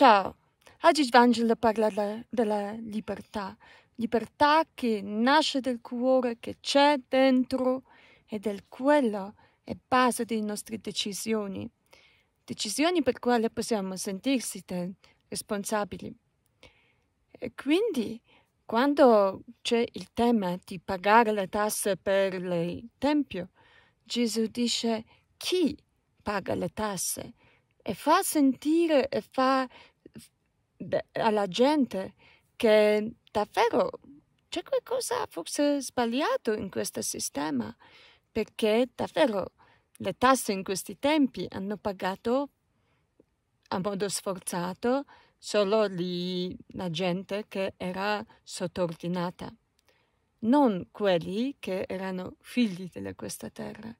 Ciao, oggi il Vangelo parla della, della libertà, libertà che nasce dal cuore, che c'è dentro e è quello è base delle nostre decisioni, decisioni per quale possiamo sentirsi responsabili. E quindi quando c'è il tema di pagare le tasse per il Tempio, Gesù dice chi paga le tasse? e fa sentire e fa alla gente che davvero c'è qualcosa forse sbagliato in questo sistema perché davvero le tasse in questi tempi hanno pagato a modo sforzato solo lì la gente che era sottordinata, non quelli che erano figli di questa terra.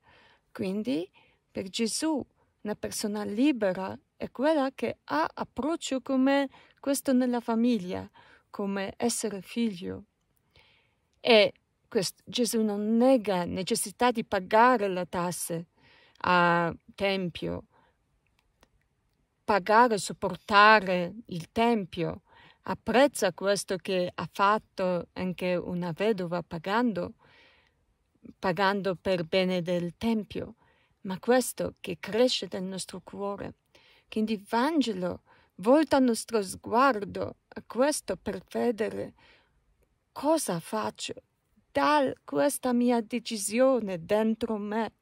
Quindi per Gesù una persona libera è quella che ha approccio come questo nella famiglia, come essere figlio. E questo, Gesù non nega necessità di pagare le tasse a Tempio, pagare, sopportare il Tempio. Apprezza questo che ha fatto anche una vedova pagando, pagando per bene del Tempio ma questo che cresce nel nostro cuore. Quindi Vangelo volta il nostro sguardo a questo per vedere cosa faccio da questa mia decisione dentro me,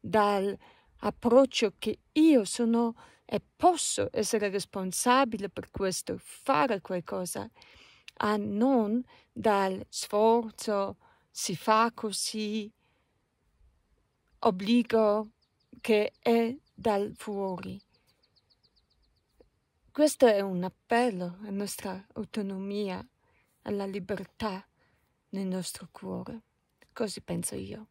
dall'approccio che io sono e posso essere responsabile per questo, fare qualcosa, a non dal sforzo si fa così, obbligo, che è dal fuori. Questo è un appello alla nostra autonomia, alla libertà nel nostro cuore. Così penso io.